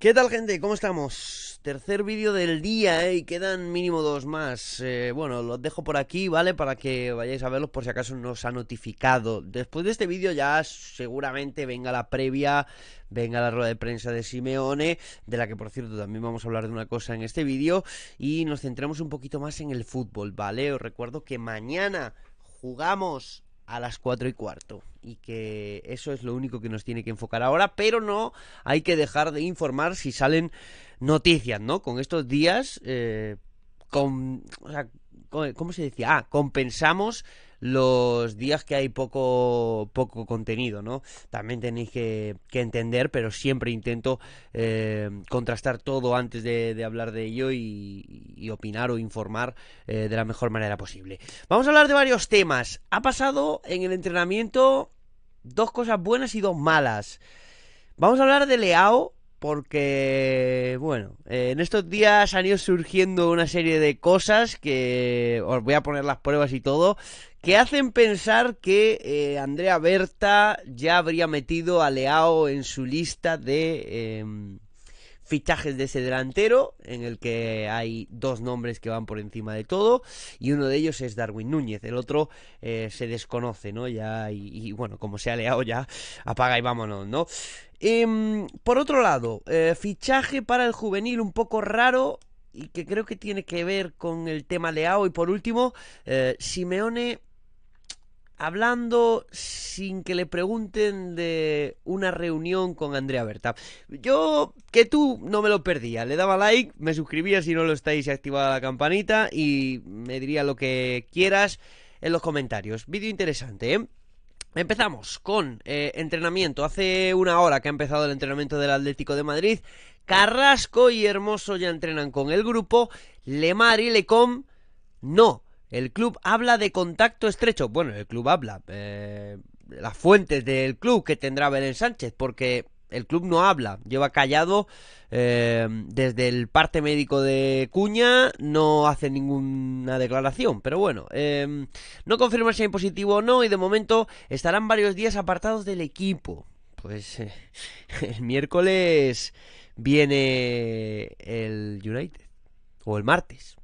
¿Qué tal gente? ¿Cómo estamos? Tercer vídeo del día ¿eh? y quedan mínimo dos más. Eh, bueno, los dejo por aquí, ¿vale? Para que vayáis a verlos por si acaso nos ha notificado. Después de este vídeo ya seguramente venga la previa, venga la rueda de prensa de Simeone, de la que por cierto también vamos a hablar de una cosa en este vídeo y nos centramos un poquito más en el fútbol, ¿vale? Os recuerdo que mañana jugamos a las 4 y cuarto y que eso es lo único que nos tiene que enfocar ahora, pero no hay que dejar de informar si salen noticias, ¿no? Con estos días, eh, con, o ¿cómo se decía? Ah, compensamos los días que hay poco, poco contenido, ¿no? También tenéis que, entender, pero siempre intento eh, contrastar todo antes de, hablar de ello y, y opinar o informar eh, de la mejor manera posible. Vamos a hablar de varios temas. Ha pasado en el entrenamiento Dos cosas buenas y dos malas. Vamos a hablar de Leao porque, bueno, eh, en estos días han ido surgiendo una serie de cosas que os voy a poner las pruebas y todo, que hacen pensar que eh, Andrea Berta ya habría metido a Leao en su lista de... Em, fichajes de ese delantero, en el que hay dos nombres que van por encima de todo, y uno de ellos es Darwin Núñez, el otro eh, se desconoce, ¿no? Ya, y, bueno, como se ha leado ya, apaga y vámonos, ¿no? Em, por otro lado, eh, fichaje para el juvenil un poco raro y que creo que tiene que ver con el tema Leao. Y por último, eh, Simeone hablando sin que le pregunten de una reunión con Andrea Berta. Yo, que tú, no me lo perdía. Le daba like, me suscribía si no lo estáis y activaba la campanita y me diría lo que quieras en los comentarios. Vídeo interesante, ¿eh? Empezamos con eh, entrenamiento. Hace una hora que ha empezado el entrenamiento del Atlético de Madrid. Carrasco y Hermoso ya entrenan con el grupo. Lemar y Lecom no. El club habla de contacto estrecho. Bueno, el club habla. Eh, las fuentes del club que tendrá Belén Sánchez, porque el club no habla, lleva callado eh, desde el parte médico de Cuña, no hace ninguna declaración, pero bueno, em, no confirma si hay positivo o no y de momento estarán varios días apartados del equipo. Pues eh, el miércoles viene el United, o el martes.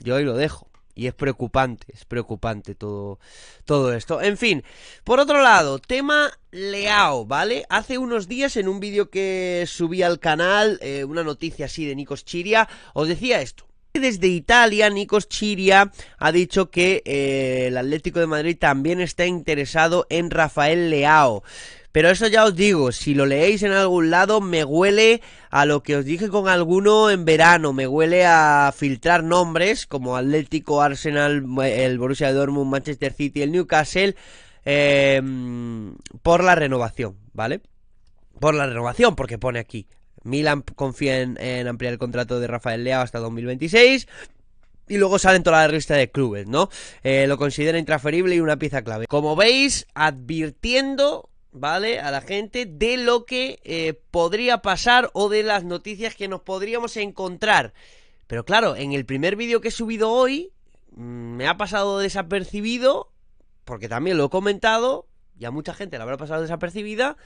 Yo ahí lo dejo. Y es preocupante, es preocupante todo, todo esto. En fin, por otro lado, tema Leao, ¿vale? Hace unos días en un vídeo que subí al canal, eh, una noticia así de Nikos Chiria, os decía esto. Desde Italia, Nikos Chiria ha dicho que eh, el Atlético de Madrid también está interesado en Rafael Leao. Pero eso ya os digo, si lo leéis en algún lado, me huele a lo que os dije con alguno en verano, me huele a filtrar nombres como Atlético, Arsenal, eh, el Borussia Dortmund, Manchester City, el Newcastle, em, por la renovación, ¿vale? Por la renovación, porque pone aquí. Milan confía en, ampliar el contrato de Rafael Leao hasta 2026. Y luego salen toda la lista de clubes, ¿no? Eh, lo considera intransferible y una pieza clave. Como veis, advirtiendo ¿vale? A la gente de lo que eh, podría pasar o de las noticias que nos podríamos encontrar. Pero claro, en el primer vídeo que he subido hoy mm, me ha pasado desapercibido, porque también lo he comentado, y a mucha gente le habrá pasado desapercibida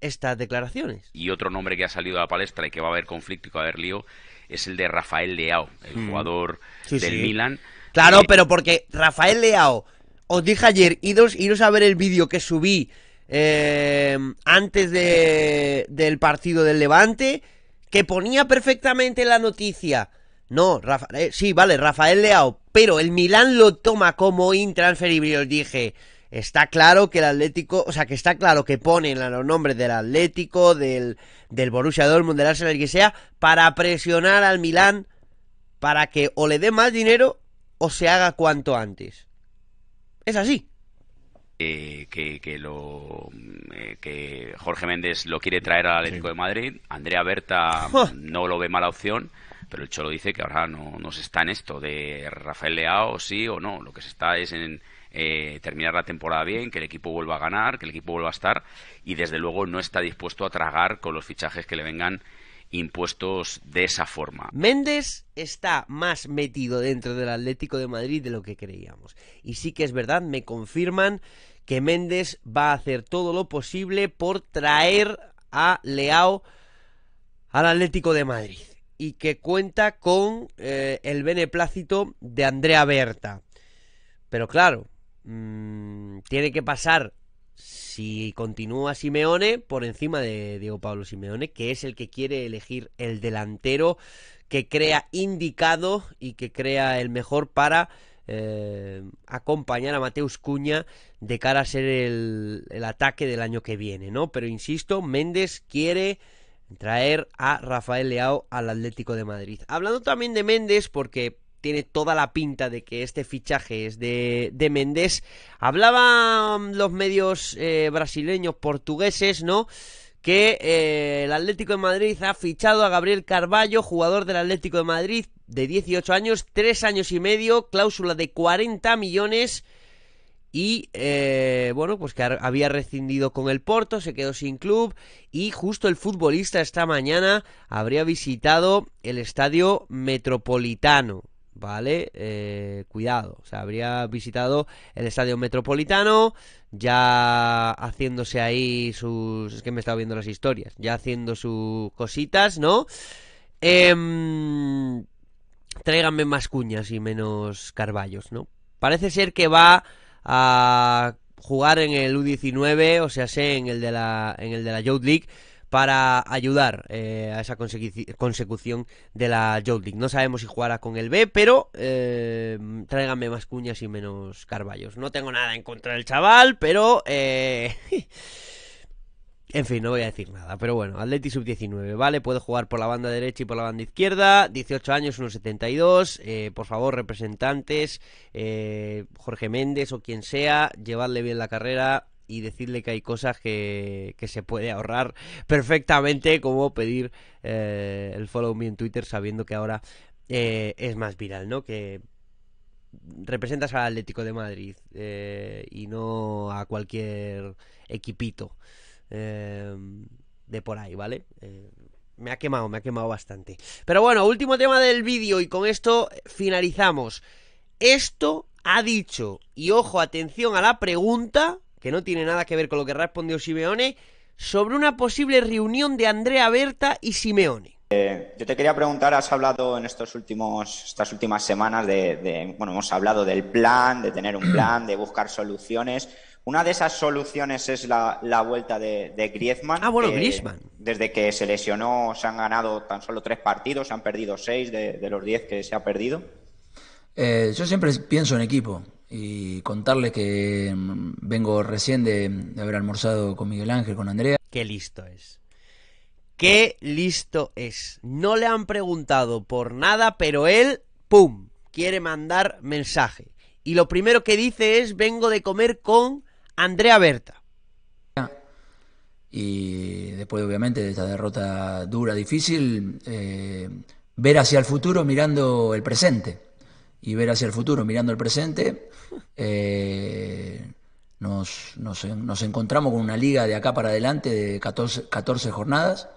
estas declaraciones. Y otro nombre que ha salido a la palestra y que va a haber conflicto y que va a haber lío es el de Rafael Leao, el mm. jugador del Milan. Claro, eh, pero porque Rafael Leao, os dije ayer, idos a ver el vídeo que subí Em, antes de, del partido del Levante, que ponía perfectamente la noticia. No, Rafa, eh, sí, vale, Rafael Leao, pero el Milán lo toma como intransferible. Os dije, está claro que el Atlético, o sea, que está claro que ponen los nombres del Atlético, del, del Borussia Dortmund, del Arsenal, que sea, para presionar al Milán para que o le dé más dinero o se haga cuanto antes. Es así que, lo, mm, eh, que Jorge Méndez lo quiere traer al Atlético de Madrid. Andrea Berta no lo ve mala opción, pero el Cholo dice que ahora no, se está en esto de Rafael Leao, sí o no. Lo que se está es en eh, terminar la temporada bien, que el equipo vuelva a ganar, que el equipo vuelva a estar y desde luego no está dispuesto a tragar con los fichajes que le vengan impuestos de esa forma. Méndez está más metido dentro del Atlético de Madrid de lo que creíamos. Y sí que es verdad, me confirman que Méndez va a hacer todo lo posible por traer a Leao al Atlético de Madrid y que cuenta con eh, el beneplácito de Andrea Berta. Pero claro, mm, tiene que pasar, si continúa Simeone, por encima de Diego Pablo Simeone, que es el que quiere elegir el delantero que crea indicado y que crea el mejor para eh, acompañar a Mateus Cuña de cara a ser el, el, ataque del año que viene, ¿no? Pero insisto, Méndez quiere traer a Rafael Leao al Atlético de Madrid. Hablando también de Méndez, porque tiene toda la pinta de que este fichaje es de, de Méndez, hablaban los medios eh, brasileños, portugueses, ¿no? que eh, el Atlético de Madrid ha fichado a Gabriel Carballo, jugador del Atlético de Madrid de 18 años, 3 años y medio, cláusula de 40 millones. Y eh, bueno, pues que había rescindido con el Porto, se quedó sin club. Y justo el futbolista esta mañana habría visitado el estadio metropolitano. ¿vale? Eh, cuidado, o sea, habría visitado el estadio metropolitano, ya haciéndose ahí sus... Es que me he estado viendo las historias, ya haciendo sus cositas, ¿no? Em, tráiganme más cuñas y menos carballos, ¿no? Parece ser que va a jugar en el U19, o sea, sé, en el de la, en el de la Youth League para ayudar eh, a esa consecución de la Joe No sabemos si jugará con el B, pero eh, tráiganme más cuñas y menos carballos. No tengo nada en contra del chaval, pero... Eh, en fin, no voy a decir nada, pero bueno, Atleti sub-19, ¿vale? Puede jugar por la banda derecha y por la banda izquierda, 18 años, 1,72, 72. por favor, representantes, Jorge Méndez o quien sea, llevadle bien la carrera, y decirle que hay cosas que, se puede ahorrar perfectamente, como pedir eh, el follow me en Twitter sabiendo que ahora eh, es más viral, ¿no? Que representas al Atlético de Madrid eh, y no a cualquier equipito de por ahí, ¿vale? me ha quemado, me ha quemado bastante. Pero bueno, último tema del vídeo y con esto finalizamos. Esto ha dicho, y ojo, atención a la pregunta, que no tiene nada que ver con lo que respondió Simeone, sobre una posible reunión de Andrea Berta y Simeone. Eh, yo te quería preguntar, has hablado en estos últimos, estas últimas semanas de, bueno, hemos hablado del plan, de tener un plan, de buscar soluciones. Una de esas soluciones es la, vuelta de, Griezmann. Ah, bueno, Griezmann. Desde que se lesionó se han ganado tan solo tres partidos, se han perdido seis de, los diez que se ha perdido. Eh, yo siempre pienso en equipo y contarles que mm, vengo recién de, haber almorzado con Miguel Ángel, con Andrea. Qué listo es. Qué listo es. No le han preguntado por nada, pero él, ¡pum!, quiere mandar mensaje. Y lo primero que dice es, vengo de comer con Andrea Berta. Y después, obviamente, de esta derrota dura, difícil, eh, ver hacia el futuro mirando el presente y ver hacia el futuro mirando el presente, eh, nos, nos, encontramos con una liga de acá para adelante de 14, 14 jornadas,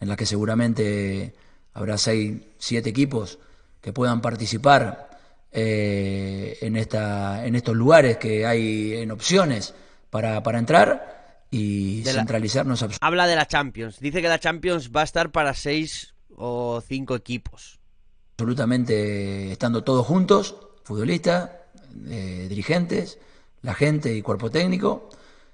en las que seguramente habrá 6, 7 equipos que puedan participar eh, en, esta, en estos lugares que hay en opciones para, entrar y centralizarnos. Habla de la Champions, dice que la Champions va a estar para seis o cinco equipos absolutamente estando todos juntos, futbolistas, eh, dirigentes, la gente y cuerpo técnico,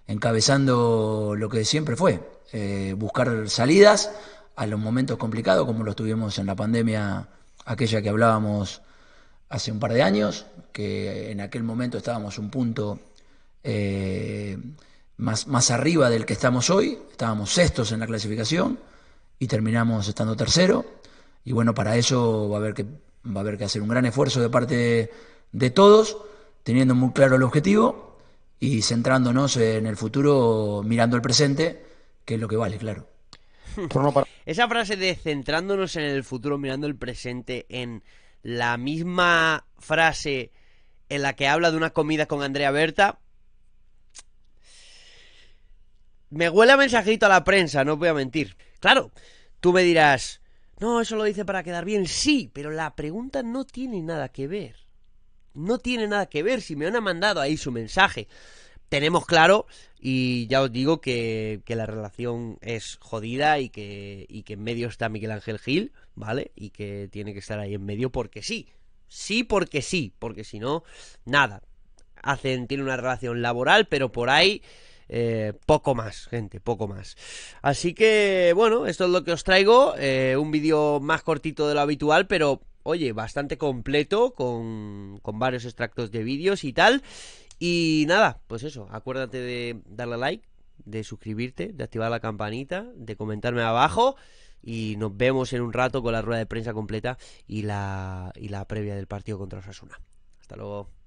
encabezando lo que siempre fue, eh, buscar salidas a los momentos complicados como los tuvimos en la pandemia, aquella que hablábamos hace un par de años, que en aquel momento estábamos un punto eh, más, más arriba del que estamos hoy, estábamos sextos en la clasificación y terminamos estando tercero y bueno, para eso va a haber que, va a haber que hacer un gran esfuerzo de parte de, todos, teniendo muy claro el objetivo y centrándonos en el futuro, mirando el presente, que es lo que vale, claro. Esa frase de centrándonos en el futuro, mirando el presente, en la misma frase en la que habla de una comida con Andrea Berta, me huele a mensajito a la prensa, no voy a mentir. Claro, tú me dirás, no, eso lo dice para quedar bien. Sí, pero la pregunta no tiene nada que ver. No tiene nada que ver. Si me han mandado ahí su mensaje. Tenemos claro, y ya os digo que, la relación es jodida y que, y que en medio está Miguel Ángel Gil, ¿vale? Y que tiene que estar ahí en medio porque sí. Sí, porque sí. Porque si no, nada. Hacen, tiene una relación laboral, pero por ahí eh, poco más, gente, poco más. Así que, bueno, esto es lo que os traigo. Eh, un vídeo más cortito de lo habitual, pero, oye, bastante completo, con, varios extractos de vídeos y tal. Y nada, pues eso, acuérdate de darle like, de suscribirte, de activar la campanita, de comentarme abajo y nos vemos en un rato con la rueda de prensa completa y la, y la previa del partido contra Osasuna. Hasta luego.